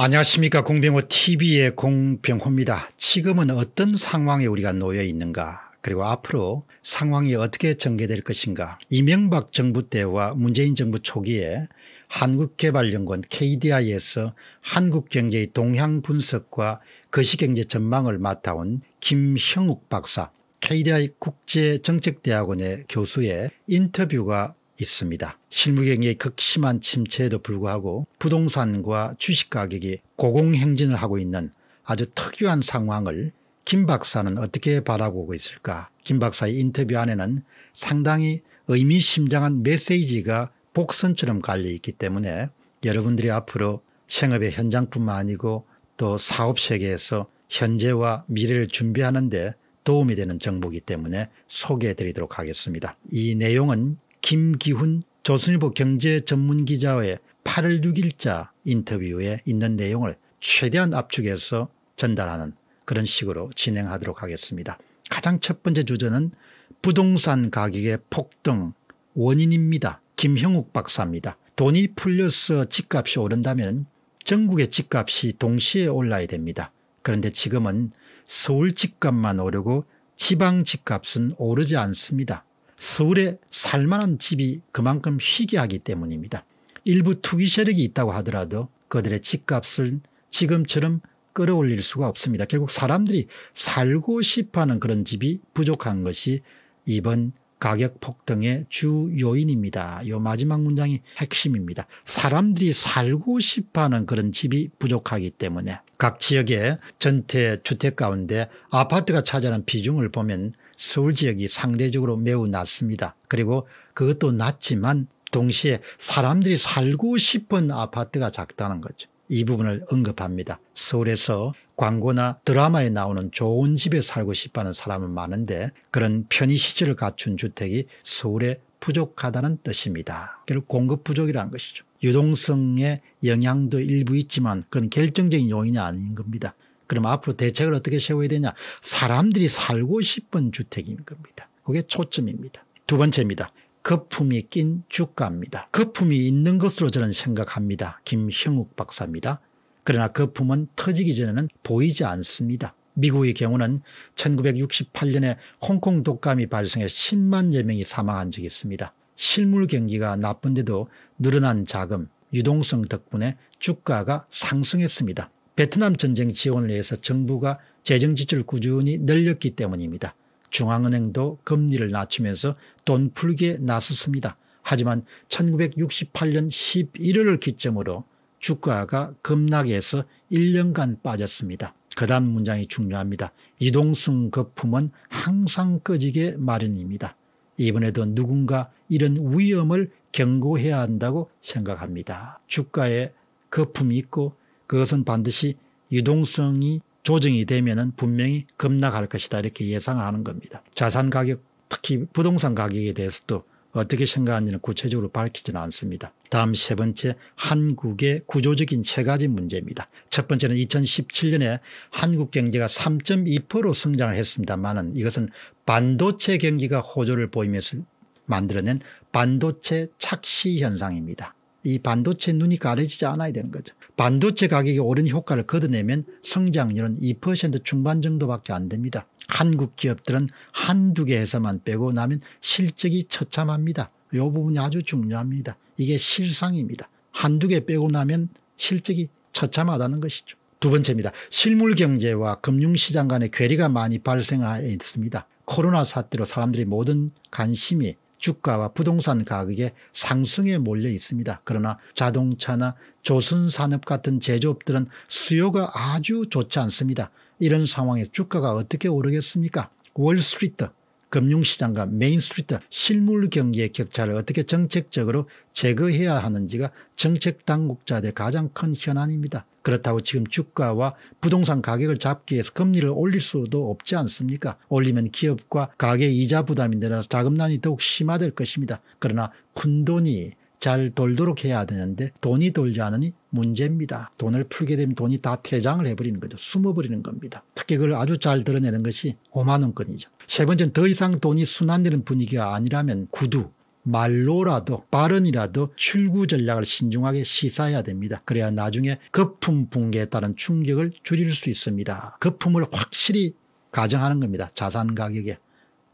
안녕하십니까 공병호 tv의 공병호입니다. 지금은 어떤 상황에 우리가 놓여 있는가 그리고 앞으로 상황이 어떻게 전개될 것인가 이명박 정부 때와 문재인 정부 초기에 한국개발연구원 KDI에서 한국경제의 동향분석과 거시경제 전망을 맡아온 김형욱 박사 KDI 국제정책대학원의 교수의 인터뷰가 있습니다. 실무경기의 극심한 침체에도 불구하고 부동산과 주식가격이 고공행진을 하고 있는 아주 특유한 상황을 김 박사는 어떻게 바라보고 있을까 김 박사의 인터뷰 안에는 상당히 의미심장한 메시지가 복선처럼 깔려있기 때문에 여러분들이 앞으로 생업의 현장뿐만 아니고 또 사업세계에서 현재와 미래를 준비하는 데 도움이 되는 정보이기 때문에 소개해 드리도록 하겠습니다. 이 내용은 김기훈 조선일보 경제전문기자의 8월 6일자 인터뷰에 있는 내용을 최대한 압축해서 전달하는 그런 식으로 진행하도록 하겠습니다. 가장 첫 번째 주제는 부동산 가격의 폭등 원인입니다. 김형욱 박사입니다. 돈이 풀려서 집값이 오른다면 전국의 집값이 동시에 올라야 됩니다. 그런데 지금은 서울 집값만 오르고 지방 집값은 오르지 않습니다. 서울에 살만한 집이 그만큼 희귀하기 때문입니다. 일부 투기 세력이 있다고 하더라도 그들의 집값을 지금처럼 끌어올릴 수가 없습니다. 결국 사람들이 살고 싶어하는 그런 집이 부족한 것이 이번 가격 폭등의 주 요인입니다. 이 마지막 문장이 핵심입니다. 사람들이 살고 싶어하는 그런 집이 부족하기 때문에 각 지역의 전체 주택 가운데 아파트가 차지하는 비중을 보면 서울 지역이 상대적으로 매우 낮습니다. 그리고 그것도 낮지만 동시에 사람들이 살고 싶은 아파트가 작다는 거죠. 이 부분을 언급합니다. 서울에서 광고나 드라마에 나오는 좋은 집에 살고 싶어하는 사람은 많은데 그런 편의시설을 갖춘 주택이 서울에 부족하다는 뜻입니다. 공급 부족이라는 것이죠. 유동성의 영향도 일부 있지만 그건 결정적인 요인이 아닌 겁니다. 그럼 앞으로 대책을 어떻게 세워야 되냐 사람들이 살고 싶은 주택인 겁니다. 그게 초점입니다. 두 번째입니다. 거품이 낀 주가입니다. 거품이 있는 것으로 저는 생각합니다. 김형욱 박사입니다. 그러나 거품은 터지기 전에는 보이지 않습니다. 미국의 경우는 1968년에 홍콩 독감이 발생해 10만여 명이 사망한 적이 있습니다. 실물 경기가 나쁜데도 늘어난 자금, 유동성 덕분에 주가가 상승했습니다. 베트남 전쟁 지원을 위해서 정부가 재정 지출을 꾸준히 늘렸기 때문입니다. 중앙은행도 금리를 낮추면서 돈 풀기에 나섰습니다. 하지만 1968년 11월을 기점으로 주가가 급락해서 1년간 빠졌습니다. 그 다음 문장이 중요합니다. 이동승 거품은 항상 꺼지게 마련입니다. 이번에도 누군가 이런 위험을 경고해야 한다고 생각합니다. 주가에 거품이 있고 그것은 반드시 유동성이 조정이 되면 분명히 급락할 것이다 이렇게 예상을 하는 겁니다. 자산 가격 특히 부동산 가격에 대해서도 어떻게 생각하는지는 구체적으로 밝히지는 않습니다. 다음 세 번째 한국의 구조적인 세 가지 문제입니다. 첫 번째는 2017년에 한국 경제가 3.2% 성장을 했습니다만 이것은 반도체 경기가 호조를 보이면서 만들어낸 반도체 착시 현상입니다. 이 반도체 눈이 가려지지 않아야 되는 거죠. 반도체 가격이 오른 효과를 걷어내면 성장률은 2% 중반 정도밖에 안 됩니다. 한국 기업들은 한두 개 회사만 빼고 나면 실적이 처참합니다. 이 부분이 아주 중요합니다. 이게 실상입니다. 한두 개 빼고 나면 실적이 처참하다는 것이죠. 두 번째입니다. 실물 경제와 금융시장 간의 괴리가 많이 발생하였습니다 코로나 사태로 사람들이 모든 관심이 주가와 부동산 가격의 상승에 몰려 있습니다. 그러나 자동차나 조선산업 같은 제조업들은 수요가 아주 좋지 않습니다. 이런 상황에 주가가 어떻게 오르겠습니까? 월스트리트 금융시장과 메인스트리트 실물 경기의 격차를 어떻게 정책적으로 제거해야 하는지가 정책 당국자들의 가장 큰 현안입니다. 그렇다고 지금 주가와 부동산 가격을 잡기 위해서 금리를 올릴 수도 없지 않습니까 올리면 기업과 가계 이자 부담이 늘어나서 자금난이 더욱 심화될 것입니다. 그러나 큰돈이잘 돌도록 해야 되는데 돈이 돌지 않으니 문제입니다. 돈을 풀게 되면 돈이 다 퇴장을 해버리는 거죠. 숨어버리는 겁니다. 특히 그걸 아주 잘 드러내는 것이 5만 원권이죠. 세 번째는 더 이상 돈이 순환되는 분위기가 아니라면 구두 말로라도 발언이라도 출구 전략을 신중하게 시사해야 됩니다. 그래야 나중에 거품 붕괴에 따른 충격을 줄일 수 있습니다. 거품을 확실히 가정하는 겁니다. 자산 가격에.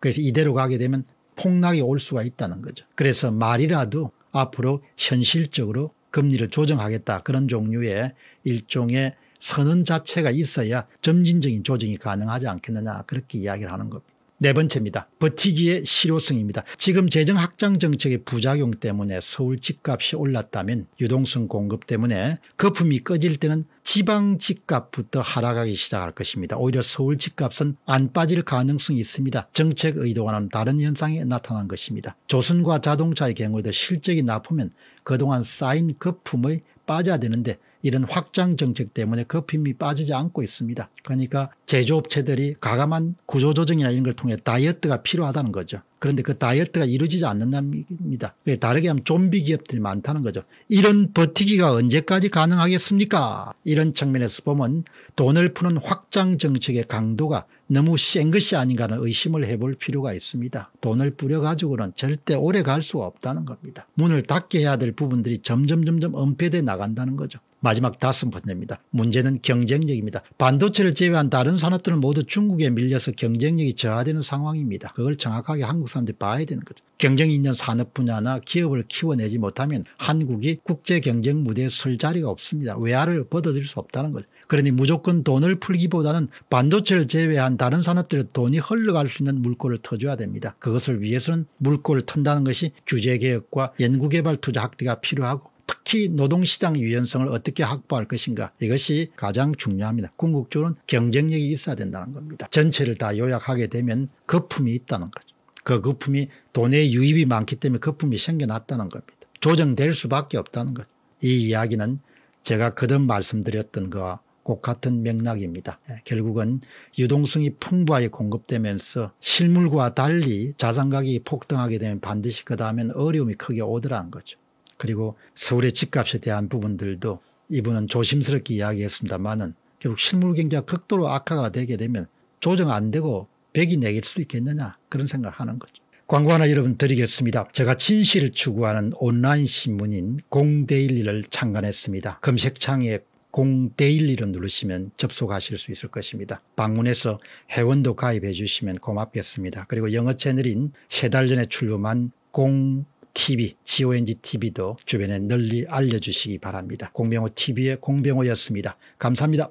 그래서 이대로 가게 되면 폭락이 올 수가 있다는 거죠. 그래서 말이라도 앞으로 현실적으로 금리를 조정하겠다 그런 종류의 일종의 선언 자체가 있어야 점진적인 조정이 가능하지 않겠느냐 그렇게 이야기를 하는 겁니다. 네 번째입니다. 버티기의 실효성입니다. 지금 재정확장 정책의 부작용 때문에 서울 집값이 올랐다면 유동성 공급 때문에 거품이 꺼질 때는 지방 집값부터 하락하기 시작할 것입니다. 오히려 서울 집값은 안 빠질 가능성이 있습니다. 정책 의도와는 다른 현상이 나타난 것입니다. 조선과 자동차의 경우에도 실적이 나쁘면 그동안 쌓인 거품의 빠져야 되는데 이런 확장 정책 때문에 거품이 빠지지 않고 있습니다. 그러니까 제조업체들이 과감한 구조조정이나 이런 걸 통해 다이어트가 필요하다는 거죠. 그런데 그 다이어트가 이루어지지 않는답니다. 다르게 하면 좀비 기업들이 많다는 거죠. 이런 버티기가 언제까지 가능하겠습니까? 이런 측면에서 보면 돈을 푸는 확장 정책의 강도가 너무 센 것이 아닌가 하는 의심을 해볼 필요가 있습니다. 돈을 뿌려가지고는 절대 오래 갈 수가 없다는 겁니다. 문을 닫게 해야 될 부분들이 점점 점점 은폐돼 나간다는 거죠. 마지막 다섯 번째입니다. 문제는 경쟁력입니다. 반도체를 제외한 다른 산업들은 모두 중국에 밀려서 경쟁력이 저하되는 상황입니다. 그걸 정확하게 한국 사람들이 봐야 되는 거죠. 경쟁 있는 산업 분야나 기업을 키워내지 못하면 한국이 국제 경쟁 무대에 설 자리가 없습니다. 외화를 벗어들일수 없다는 거죠. 그러니 무조건 돈을 풀기보다는 반도체를 제외한 다른 산업들의 돈이 흘러갈 수 있는 물꼬를 터줘야 됩니다. 그것을 위해서는 물꼬를 턴다는 것이 규제개혁과 연구개발 투자 확대가 필요하고 특히 노동시장 유연성을 어떻게 확보할 것인가 이것이 가장 중요합니다. 궁극적으로는 경쟁력이 있어야 된다는 겁니다. 전체를 다 요약하게 되면 거품이 있다는 거죠. 그 거품이 돈의 유입이 많기 때문에 거품이 생겨났다는 겁니다. 조정될 수밖에 없다는 거죠. 이 이야기는 제가 그든 말씀드렸던 것과 꼭 같은 맥락입니다. 예, 결국은 유동성이 풍부하게 공급되면서 실물과 달리 자산 가격이 폭등하게 되면 반드시 그 다음엔 어려움이 크게 오더라는 거죠. 그리고 서울의 집값에 대한 부분들도 이분은 조심스럽게 이야기했습니다만은 결국 실물 경제가 극도로 악화가 되게 되면 조정 안 되고 백이 내길 수 있겠느냐 그런 생각하는 을 거죠. 광고 하나 여러분 드리겠습니다. 제가 진실을 추구하는 온라인 신문인 공데일리를 창간했습니다. 검색창에 공데일리를 누르시면 접속하실 수 있을 것입니다. 방문해서 회원도 가입해 주시면 고맙겠습니다. 그리고 영어 채널인 세 달 전에 출범한 공 TV, GONG TV도 주변에 널리 알려주시기 바랍니다. 공병호 TV의 공병호였습니다. 감사합니다.